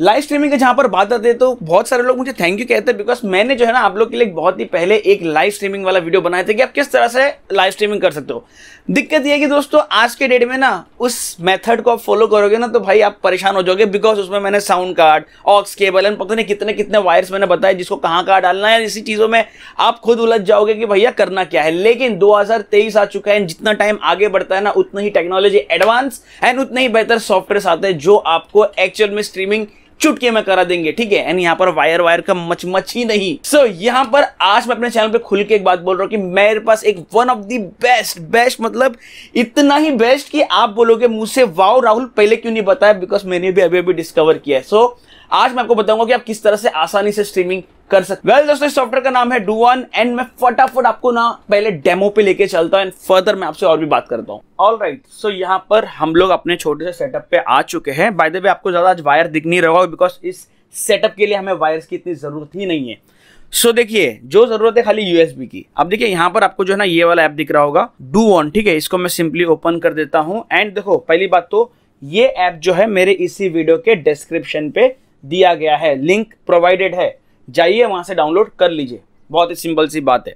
live streaming के जहाँ पर बात आते तो बहुत सारे लोग मुझे थैंक यू कहते हैं बिकॉज मैंने जो है ना आप लोग के लिए बहुत ही पहले एक लाइव स्ट्रीमिंग वाला वीडियो बनाया था कि आप किस तरह से लाइव स्ट्रीमिंग कर सकते हो दिक्कत यह है कि दोस्तों आज के डेट में ना उस मेथड को आप फॉलो करोगे ना तो भाई आप परेशान हो जाओगे बिकॉज उसमें मैंने sound card aux cable and पता नहीं कितने कितने वायर्स मैंने बताए जिसको कहाँ कहाँ डालना है इसी चीज़ों में आप खुद उलझ जाओगे कि भैया करना क्या है लेकिन दो आ चुका है जितना टाइम आगे बढ़ता है ना उतना ही टेक्नोलॉजी एडवांस एंड उतने ही बेहतर सॉफ्टवेयर आते हैं जो आपको एक्चुअल में स्ट्रीमिंग चुटके में करा देंगे ठीक है एंड यहाँ पर वायर वायर का मच मच ही नहीं सो so, यहाँ पर आज मैं अपने चैनल पे खुल के एक बात बोल रहा हूँ कि मेरे पास एक one of the best best मतलब इतना ही बेस्ट कि आप बोलोगे मुझसे वाओ राहुल पहले क्यों नहीं बताया बिकॉज मैंने भी अभी अभी डिस्कवर किया है सो so, आज मैं आपको बताऊंगा कि आप किस तरह से आसानी से स्ट्रीमिंग कर सकते वेल well, दोस्तों इस सॉफ्टवेयर का नाम है डू वन एंड मैं फटाफट आपको ना पहले डेमो पे लेके चलता हूं एंड फर्दर मैं आपसे और भी बात करता हूं ऑल राइट सो यहाँ पर हम लोग अपने छोटे से सेटअप पे आ चुके हैं बाय द वे आपको ज्यादा आज वायर दिख नहीं रहा बिकॉज इस सेटअप के लिए हमें वायर्स की इतनी जरूरत ही नहीं है सो so, देखिए जो जरूरत है खाली यूएसबी की अब देखिए यहाँ पर आपको जो है ना ये वाला ऐप दिख रहा होगा डू ऑन ठीक है इसको मैं सिंपली ओपन कर देता हूँ एंड देखो पहली बात तो ये ऐप जो है मेरे इसी वीडियो के डिस्क्रिप्शन पे दिया गया है लिंक प्रोवाइडेड है जाइए वहाँ से डाउनलोड कर लीजिए बहुत ही सिंपल सी बात है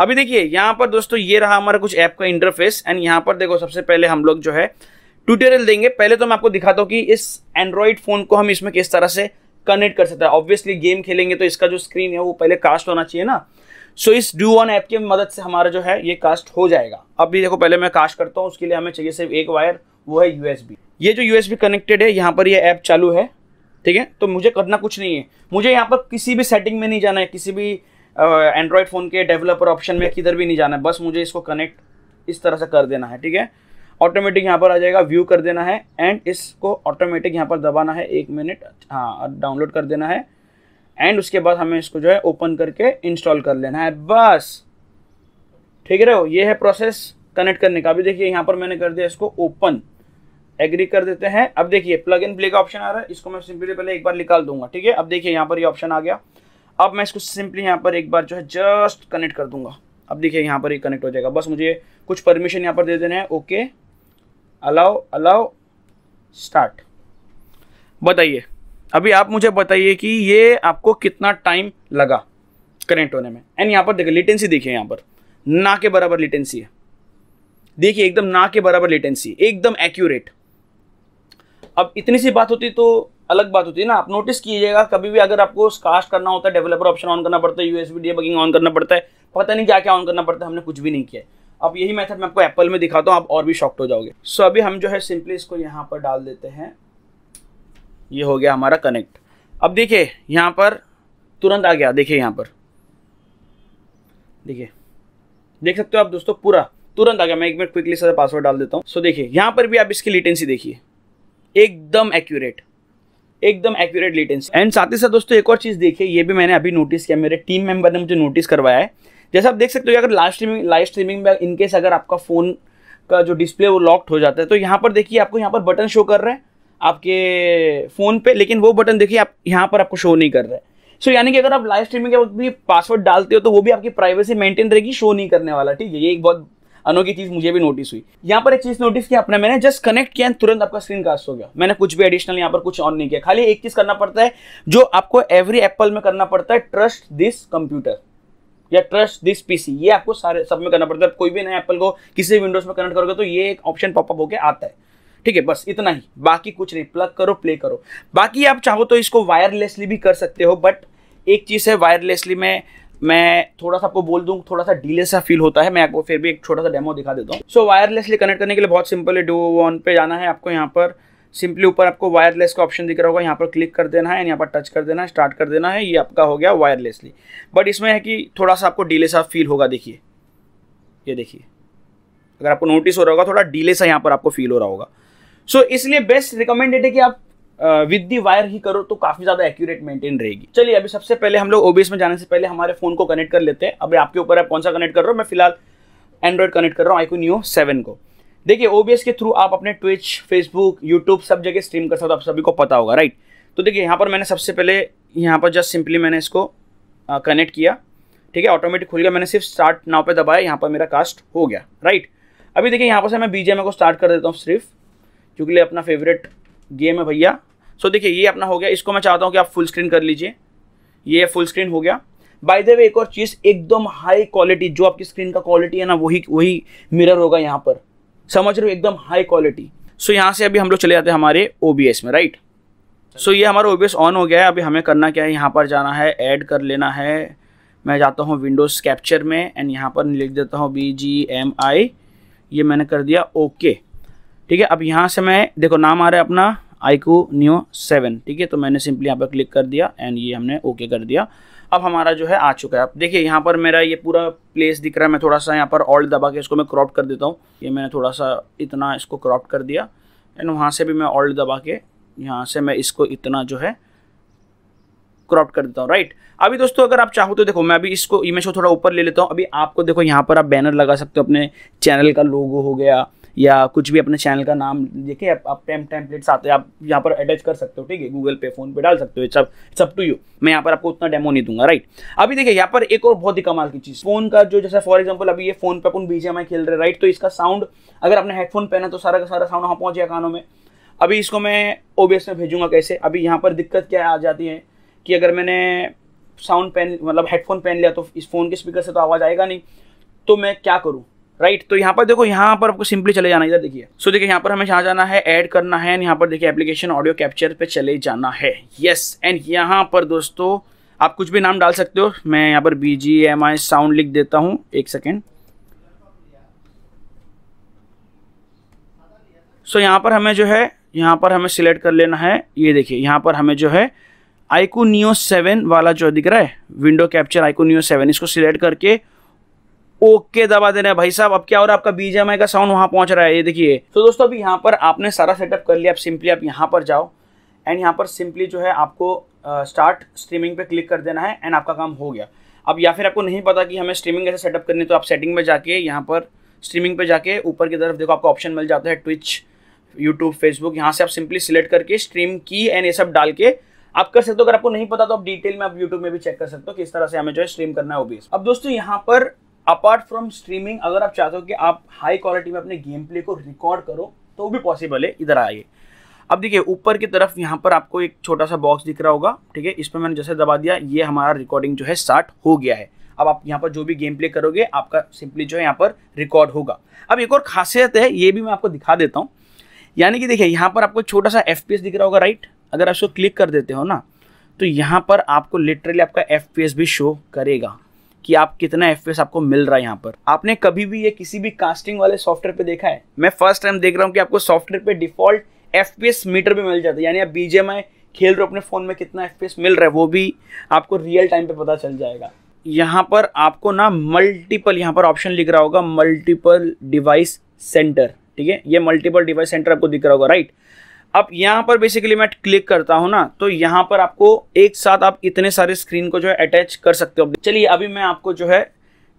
अभी देखिए यहाँ पर दोस्तों ये रहा हमारा कुछ ऐप का इंटरफेस एंड यहाँ पर देखो सबसे पहले हम लोग जो है ट्यूटोरियल देंगे पहले तो मैं आपको दिखाता हूँ कि इस एंड्रॉयड फ़ोन को हम इसमें किस तरह से कनेक्ट कर सकते हैं ऑब्वियसली गेम खेलेंगे तो इसका जो स्क्रीन है वो पहले कास्ट होना चाहिए ना सो so, इस डू वन ऐप की मदद से हमारा जो है ये कास्ट हो जाएगा अभी देखो पहले मैं कास्ट करता हूँ उसके लिए हमें चाहिए सिर्फ एक वायर वो है यूएसबी ये जो यूएसबी कनेक्टेड है यहाँ पर ये ऐप चालू है ठीक है तो मुझे करना कुछ नहीं है मुझे यहाँ पर किसी भी सेटिंग में नहीं जाना है किसी भी एंड्रॉयड फ़ोन के डेवलपर ऑप्शन में किधर भी नहीं जाना है बस मुझे इसको कनेक्ट इस तरह से कर देना है ठीक है ऑटोमेटिक यहाँ पर आ जाएगा व्यू कर देना है एंड इसको ऑटोमेटिक यहाँ पर दबाना है एक मिनट हाँ डाउनलोड कर देना है एंड उसके बाद हमें इसको जो है ओपन करके इंस्टॉल कर लेना है बस ठीक है ये है प्रोसेस कनेक्ट करने का अभी देखिए यहाँ पर मैंने कर दिया इसको ओपन एग्री कर देते हैं अब देखिए प्लग इन प्ले का ऑप्शन आ रहा है इसको मैं सिंपली पहले एक बार निकाल दूंगा ठीक है अब देखिए यहाँ पर ये यह ऑप्शन आ गया अब मैं इसको सिंपली यहाँ पर एक बार जो है जस्ट कनेक्ट कर दूंगा अब देखिए यहाँ पर ये यह कनेक्ट हो जाएगा बस मुझे कुछ परमिशन यहाँ पर दे देना है ओके अलाउ अलाउ स्टार्ट बताइए अभी आप मुझे बताइए कि ये आपको कितना टाइम लगा कनेक्ट होने में एंड यहाँ पर देखिए लेटेंसी देखिए यहाँ पर ना के बराबर लेटेंसी है देखिए एकदम ना के बराबर लेटेंसी एकदम एक्यूरेट अब इतनी सी बात होती तो अलग बात होती है ना आप नोटिस कीजिएगा कभी भी अगर आपको कास्ट करना होता है डेवलपर ऑप्शन ऑन करना पड़ता है यूएसबी डीबगिंग ऑन करना पड़ता है पता नहीं क्या क्या ऑन करना पड़ता है हमने कुछ भी नहीं किया अब यही मेथड मैं आपको एप्पल में दिखाता हूँ आप और भी शॉक्ट हो जाओगे सो अभी हम जो है सिंपली इसको यहाँ पर डाल देते हैं ये हो गया हमारा कनेक्ट अब देखिए यहाँ पर तुरंत आ गया देखिए यहाँ पर देखिए देख सकते हो आप दोस्तों पूरा तुरंत आ गया मैं एक मिनट क्विकली सर पासवर्ड डाल देता हूँ सो देखिए यहाँ पर भी आप इसकी लेटेंसी देखिए एकदम एक्यूरेट एकदम एक्यूरेट लेटेंसी एंड साथ ही साथ दोस्तों एक और चीज़ देखिए ये भी मैंने अभी नोटिस किया मेरे टीम मेंबर ने मुझे नोटिस करवाया है जैसा आप देख सकते हो अगर लाइव स्ट्रीमिंग लाइव स्ट्रीमिंग में इनकेस अगर आपका फ़ोन का जो डिस्प्ले वो लॉक्ड हो जाता है तो यहाँ पर देखिए आपको यहाँ पर बटन शो कर रहा है आपके फ़ोन पे लेकिन वो बटन देखिए आप यहाँ पर आपको शो नहीं कर रहा है सो so, यानी कि अगर आप लाइव स्ट्रीमिंग के वक्त भी पासवर्ड डालते हो तो वो भी आपकी प्राइवेसी मेंटेन रहेगी शो नहीं करने वाला ठीक है ये एक बहुत अनोखी चीज़ मुझे भी नोटिस हुई यहाँ पर एक चीज़ नोटिस किया आपने मैंने जस्ट कनेक्ट किया तुरंत आपका स्क्रीन कास्ट हो गया मैंने कुछ भी एडिशनल यहाँ पर कुछ ऑन नहीं किया खाली एक चीज़ करना पड़ता है जो आपको एवरी एप्पल में करना पड़ता है ट्रस्ट दिस कंप्यूटर या ट्रस्ट दिस पीसी ये आपको सारे सब में करना पड़ता है कोई भी नया एप्पल को किसी विंडोज में कनेक्ट करोगे तो ये एक ऑप्शन पॉपअप होकर आता है ठीक है बस इतना ही बाकी कुछ नहीं प्लग करो प्ले करो बाकी आप चाहो तो इसको वायरलेसली भी कर सकते हो बट एक चीज़ है वायरलेसली में मैं थोड़ा सा आपको बोल दूँ थोड़ा सा डीले सा फील होता है मैं आपको फिर भी एक छोटा सा डेमो दिखा देता हूँ सो वायरलेसली कनेक्ट करने के लिए बहुत सिंपल है डो वन पे जाना है आपको यहाँ पर सिंपली ऊपर आपको वायरलेस का ऑप्शन दिख रहा होगा यहाँ पर क्लिक कर देना है एंड यहाँ पर टच कर देना है स्टार्ट कर देना है ये आपका हो गया वायरलेसली बट इसमें है कि थोड़ा सा आपको डीले सा फील होगा देखिए ये देखिए अगर आपको नोटिस हो रहा होगा थोड़ा डीले सा यहाँ पर आपको फील हो रहा होगा सो so, इसलिए बेस्ट रिकमेंडेड है कि आप विद दी वायर ही करो तो काफी ज्यादा एक्यूरेट मेंटेन रहेगी चलिए अभी सबसे पहले हम लोग ओबीएस में जाने से पहले हमारे फोन को कनेक्ट कर लेते हैं अभी आपके ऊपर आप कौन सा कनेक्ट कर रहा हो मैं फिलहाल एंड्रॉइड कनेक्ट कर रहा हूँ आईकू न्यू सेवन को देखिए ओबीएस के थ्रू आप अपने ट्विच फेसबुक यूट्यूब सब जगह स्ट्रीम कर सकते हो आप सभी को पता होगा राइट तो देखिए यहाँ पर मैंने सबसे पहले यहाँ पर जस्ट सिंपली मैंने इसको कनेक्ट किया ठीक है ऑटोमेटिक खुल गया मैंने सिर्फ स्टार्ट नाव पे दबाया यहाँ पर मेरा कास्ट हो गया राइट अभी देखिए यहाँ पर से मैं बीजेएम को स्टार्ट कर देता हूँ सिर्फ क्योंकि अपना फेवरेट गेम है भैया सो so, देखिए ये अपना हो गया इसको मैं चाहता हूँ कि आप फुल स्क्रीन कर लीजिए ये फुल स्क्रीन हो गया बाय द वे एक और चीज़ एकदम हाई क्वालिटी जो आपकी स्क्रीन का क्वालिटी है ना वही वही मिरर होगा यहाँ पर समझ रहे हो एकदम हाई क्वालिटी सो यहाँ से अभी हम लोग चले जाते हैं हमारे ओ में राइट सो so, ये हमारा ओ ऑन हो गया है अभी हमें करना क्या है यहाँ पर जाना है ऐड कर लेना है मैं जाता हूँ विंडोज़ कैप्चर में एंड यहाँ पर लिख देता हूँ बी जी एम आई ये मैंने कर दिया ओके ठीक है अब यहाँ से मैं देखो नाम आ रहा है अपना आईकू न्यू सेवन ठीक है तो मैंने सिंपली यहाँ पर क्लिक कर दिया एंड ये हमने ओके कर दिया अब हमारा जो है आ चुका है आप देखिए यहाँ पर मेरा ये पूरा प्लेस दिख रहा है मैं थोड़ा सा यहाँ पर ऑल्ट दबा के इसको मैं क्रॉप कर देता हूँ ये मैंने थोड़ा सा इतना इसको क्रॉप कर दिया एंड वहाँ से भी मैं ऑल्ट दबा के यहाँ से मैं इसको इतना जो है क्रॉप कर देता हूँ राइट अभी दोस्तों अगर आप चाहो तो देखो मैं अभी इसको इमेज को थोड़ा ऊपर ले लेता हूँ अभी आपको देखो यहाँ पर आप बैनर लगा सकते हो अपने चैनल का लोगो हो गया या कुछ भी अपने चैनल का नाम देखिए आप, आप टेम्पलेट्स आते हैं आप यहाँ पर अटैच कर सकते हो ठीक है गूगल पे फोन पे डाल सकते हो सब सब टू यू मैं यहाँ पर आपको उतना डेमो नहीं दूंगा राइट अभी देखिए यहाँ पर एक और बहुत ही कमाल की चीज़ फोन का जो जैसे फॉर एग्जाम्पल अभी ये फोन पर अपन बीजेएमआई खेल रहे राइट तो इसका साउंड अगर आपने हेडफोन पहना तो सारा का सारा साउंड वहाँ पहुँच गया कानों में अभी इसको मैं ओबीएस में भेजूंगा कैसे अभी यहाँ पर दिक्कत क्या आ जाती है कि अगर मैंने साउंड पहन मतलब हेडफोन पहन लिया तो इस फ़ोन के स्पीकर से तो आवाज़ आएगा नहीं तो मैं क्या करूँ राइट तो यहाँ पर देखो यहाँ पर आपको सिंपली चले जाना इधर देखिए सो देखिए यहाँ पर हमें यहाँ जाना है ऐड करना है यहाँ पर देखिए एप्लीकेशन ऑडियो कैप्चर पे चले जाना है यस एंड यहाँ पर दोस्तों आप कुछ भी नाम डाल सकते हो मैं यहाँ पर B G M I sound लिख देता हूँ एक सेकेंड सो so, यहाँ पर हमें जो है यहाँ पर हमें सिलेक्ट कर लेना है ये देखिए यहाँ पर हमें जो है आईको नियो सेवन वाला जो दिख रहा है window capture iQOO neo seven इसको सिलेक्ट करके ओके दबा देना है भाई साहब अब क्या हो रहा है आपका बीजेम का साउंड वहाँ पहुँच रहा है ये देखिए तो दोस्तों अभी यहाँ पर आपने सारा सेटअप कर लिया आप सिंपली आप यहाँ पर जाओ एंड यहाँ पर सिंपली जो है आपको स्टार्ट स्ट्रीमिंग पे क्लिक कर देना है एंड आपका काम हो गया अब या फिर आपको नहीं पता कि हमें स्ट्रीमिंग कैसे सेटअप करनी तो आप सेटिंग में जाके यहाँ पर स्ट्रीमिंग पे जाके ऊपर की तरफ देखो आपको ऑप्शन मिल जाता है ट्विच यूट्यूब फेसबुक यहाँ से आप सिंपली सिलेक्ट करके स्ट्रीम की एंड ये सब डाल के आप कर सकते हो अगर आपको नहीं पता तो आप डिटेल में आप यूट्यूब में भी चेक कर सकते हो किस तरह से हमें जो है स्ट्रीम करना है ओबीएस अब दोस्तों यहाँ पर अपार्ट फ्रॉम स्ट्रीमिंग अगर आप चाहते हो कि आप हाई क्वालिटी में अपने गेम प्ले को रिकॉर्ड करो तो भी पॉसिबल है इधर आइए अब देखिए ऊपर की तरफ यहाँ पर आपको एक छोटा सा बॉक्स दिख रहा होगा ठीक है इस पर मैंने जैसे दबा दिया ये हमारा रिकॉर्डिंग जो है स्टार्ट हो गया है अब आप यहाँ पर जो भी गेम प्ले करोगे आपका सिंपली जो है यहाँ पर रिकॉर्ड होगा अब एक और खासियत है ये भी मैं आपको दिखा देता हूँ यानी कि देखिए यहाँ पर आपको छोटा सा एफ दिख रहा होगा राइट अगर आप इसको क्लिक कर देते हो ना तो यहाँ पर आपको लिटरली आपका एफ भी शो करेगा कि आप कितना एफ आपको मिल रहा है यहाँ पर आपने कभी भी ये किसी भी कास्टिंग वाले सॉफ्टवेयर पे देखा है मैं फर्स्ट टाइम देख रहा हूँ कि आपको सॉफ्टवेयर पे डिफॉल्ट एफ मीटर भी मिल जाता है यानी आप बीजेएमआई खेल रहे हो अपने फ़ोन में कितना एफ मिल रहा है वो भी आपको रियल टाइम पे पता चल जाएगा यहाँ पर आपको ना मल्टीपल यहाँ पर ऑप्शन लिख रहा होगा मल्टीपल डिवाइस सेंटर ठीक है ये मल्टीपल डिवाइस सेंटर आपको दिख रहा होगा राइट अब यहाँ पर बेसिकली मैं क्लिक करता हूँ ना तो यहाँ पर आपको एक साथ आप इतने सारे स्क्रीन को जो है अटैच कर सकते हो चलिए अभी मैं आपको जो है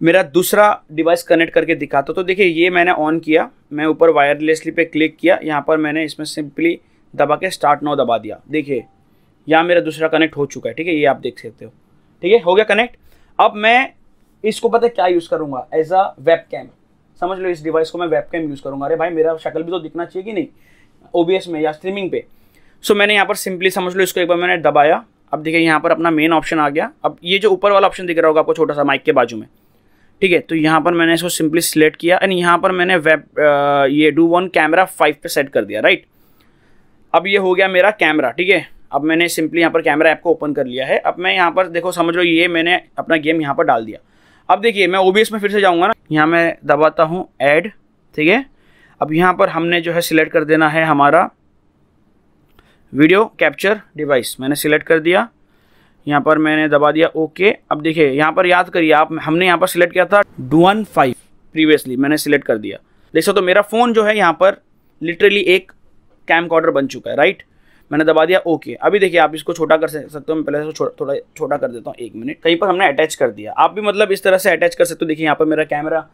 मेरा दूसरा डिवाइस कनेक्ट करके दिखाता तो देखिए ये मैंने ऑन किया मैं ऊपर वायरलेसली पे क्लिक किया यहाँ पर मैंने इसमें सिंपली दबा के स्टार्ट नौ दबा दिया देखिए यहाँ मेरा दूसरा कनेक्ट हो चुका है ठीक है ये आप देख सकते हो ठीक है हो गया कनेक्ट अब मैं इसको पता क्या यूज़ करूँगा एज अ वेब कैम समझ लो इस डिवाइस को मैं वेब कैम यूज़ करूँगा अरे भाई मेरा शक्ल भी तो दिखना चाहिए कि नहीं ओबीएस में या स्ट्रीमिंग पे सो मैंने यहाँ पर सिंपली समझ लो इसको एक बार मैंने दबाया अब देखिए यहाँ पर अपना मेन ऑप्शन आ गया अब ये जो ऊपर वाला ऑप्शन दिख रहा होगा आपको छोटा सा माइक के बाजू में ठीक है तो यहाँ पर मैंने इसको सिंपली सिलेक्ट किया एंड यहाँ पर मैंने वेब ये डू वन कैमरा फाइव पे सेट कर दिया राइट अब ये हो गया मेरा कैमरा ठीक है अब मैंने सिंपली यहाँ पर कैमरा ऐप को ओपन कर लिया है अब मैं यहाँ पर देखो समझ लो ये मैंने अपना गेम यहाँ पर डाल दिया अब देखिए मैं ओ में फिर से जाऊँगा ना यहाँ मैं दबाता हूँ एड ठीक है अब यहाँ पर हमने जो है सिलेक्ट कर देना है हमारा वीडियो कैप्चर डिवाइस मैंने सिलेक्ट कर दिया यहाँ पर मैंने दबा दिया ओके अब देखिए यहाँ पर याद करिए आप हमने यहाँ पर सिलेक्ट किया था डुअन फाइव प्रीवियसली मैंने सिलेक्ट कर दिया देख सकते तो मेरा फ़ोन जो है यहाँ पर लिटरली एक कैम कॉर्डर बन चुका है राइट मैंने दबा दिया ओके अभी देखिए आप इसको छोटा कर सकते हो मैं पहले इसको थोड़ा छोटा कर देता हूँ एक मिनट कहीं पर हमने अटैच कर दिया आप भी मतलब इस तरह से अटैच कर सकते हो देखिए यहाँ पर मेरा कैमरा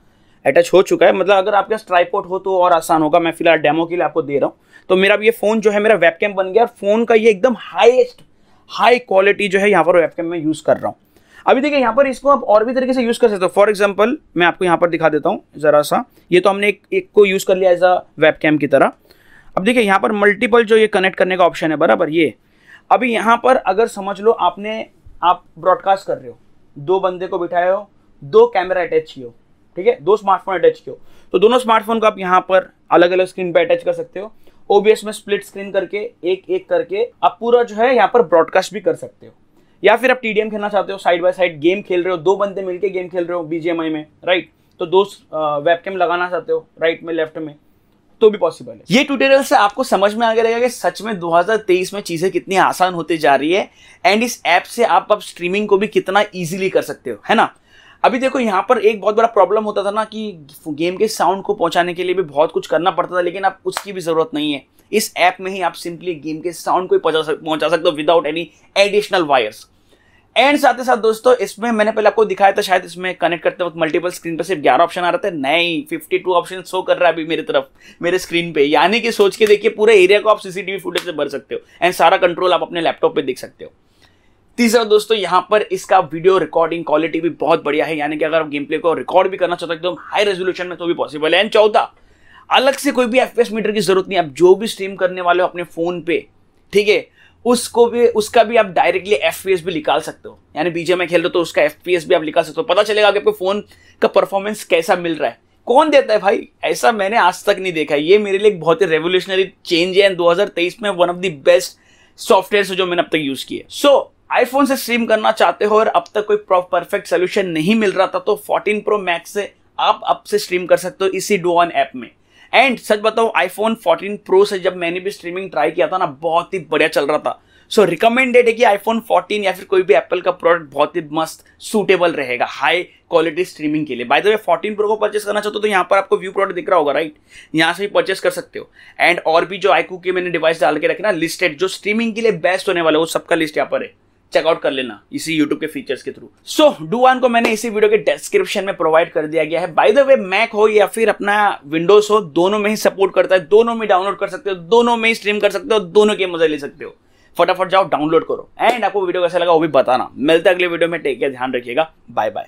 अटैच हो चुका है मतलब अगर आपके पास ट्राईपोर्ट हो तो और आसान होगा मैं फिलहाल डेमो के लिए आपको दे रहा हूँ तो मेरा ये फ़ोन जो है मेरा वेबकैम बन गया और फ़ोन का ये एकदम हाईएस्ट हाई क्वालिटी जो है यहाँ पर वेबकैम में यूज़ कर रहा हूँ अभी देखिए यहाँ पर इसको आप और भी तरीके से यूज़ कर सकते हो फॉर एग्जाम्पल मैं आपको यहाँ पर दिखा देता हूँ ज़रा सा ये तो हमने एक, एक को यूज़ कर लिया एज अ वेब की तरह अब देखिए यहाँ पर मल्टीपल जो ये कनेक्ट करने का ऑप्शन है बराबर ये अभी यहाँ पर अगर समझ लो आपने आप ब्रॉडकास्ट कर रहे हो दो बंदे को बिठाए हो दो कैमरा अटैच किए हो ठीक है दो स्मार्टफोन अटैच किया तो दोनों स्मार्टफोन को आप यहाँ पर अलग अलग स्क्रीन पर अटैच कर सकते हो ओबीएस में स्प्लिट स्क्रीन करके एक एक करके आप पूरा जो है यहाँ पर ब्रॉडकास्ट भी कर सकते हो या फिर आप टीडीएम खेलना चाहते हो साइड बाय साइड गेम खेल रहे हो दो बंदे मिलके गेम खेल रहे हो बीजेएमआई में राइट तो दो वेबकैम लगाना चाहते हो राइट में लेफ्ट में तो भी पॉसिबल है ये ट्यूटोरियल से आपको समझ में आगे गया रहेगा कि सच में 2023 में चीज़ें कितनी आसान होती जा रही है एंड इस ऐप से आप अब स्ट्रीमिंग को भी कितना ईजिली कर सकते हो है ना अभी देखो यहाँ पर एक बहुत बड़ा प्रॉब्लम होता था ना कि गेम के साउंड को पहुँचाने के लिए भी बहुत कुछ करना पड़ता था लेकिन अब उसकी भी ज़रूरत नहीं है इस ऐप में ही आप सिंपली गेम के साउंड को ही पहुंचा सकते हो without any additional wires and साथ ही साथ दोस्तों इसमें मैंने पहले आपको दिखाया था शायद इसमें कनेक्ट करते वक्त मल्टीपल स्क्रीन पर सिर्फ ग्यारह ऑप्शन आ रहे थे नहीं फिफ्टी टू ऑप्शन शो कर रहा है अभी मेरी तरफ मेरे स्क्रीन पे यानी कि सोच के देखिए पूरे एरिया को आप सीसीटीवी फुटेज से भर सकते हो एंड सारा कंट्रोल आप अपने लैपटॉप पे देख सकते हो तीसरा दोस्तों यहाँ पर इसका वीडियो रिकॉर्डिंग क्वालिटी भी बहुत बढ़िया है यानी कि अगर आप गेम प्ले को रिकॉर्ड भी करना चाहते हो तो एकदम तो हाई रेजोल्यूशन में तो भी पॉसिबल है एंड चौथा अलग से कोई भी एफ मीटर की जरूरत नहीं आप जो भी स्ट्रीम करने वाले हो अपने फोन पे ठीक है उसको भी उसका भी आप डायरेक्टली एफ भी निकाल सकते हो यानी बीजे में खेल रहे हो तो उसका एफ भी आप निकाल सकते हो पता चलेगा कि आपके फोन का परफॉर्मेंस कैसा मिल रहा है कौन देता है भाई ऐसा मैंने आज तक नहीं देखा ये मेरे लिए एक बहुत ही रेवोल्यूशनरी चेंज है एंड 2023 में one of the best software जो मैंने अब तक यूज किए सो so, आईफोन से स्ट्रीम करना चाहते हो और अब तक कोई परफेक्ट सोल्यूशन नहीं मिल रहा था तो 14 प्रो मैक्स से आप अब से स्ट्रीम कर सकते हो इसी डोन ऐप में एंड सच बताओ आईफोन 14 प्रो से जब मैंने भी स्ट्रीमिंग ट्राई किया था ना बहुत ही बढ़िया चल रहा था सो so, रिकमेंडेड है कि आईफोन 14 या फिर कोई भी एप्पल का प्रोडक्ट बहुत ही मस्त सूटेबल रहेगा हाई क्वालिटी स्ट्रीमिंग के लिए बाय द वे 14 प्रो को परचेस करना चाहते हो तो यहाँ पर आपको व्यू प्रोडक्ट दिख रहा होगा राइट यहाँ से भी परचेस कर सकते हो एंड और भी जो आईकू के मैंने डिवाइस डाल के रखे ना लिस्टेड जो स्ट्रीमिंग के लिए बेस्ट होने वाला है वो सबका लिस्ट यहाँ पर है चेकआउट कर लेना इसी यूट्यूब के फीचर्स के थ्रू सो डू वन को मैंने इसी वीडियो के डिस्क्रिप्शन में प्रोवाइड कर दिया गया है बाय द वे मैक हो या फिर अपना विंडोज हो दोनों में ही सपोर्ट करता है दोनों में डाउनलोड कर सकते हो दोनों में ही स्ट्रीम कर सकते हो दोनों के मजा ले सकते हो फटाफट जाओ डाउनलोड करो एंड आपको वीडियो कैसा लगा वो भी बताना मिलते अगले वीडियो में टेक केयर ध्यान रखिएगा बाय बाय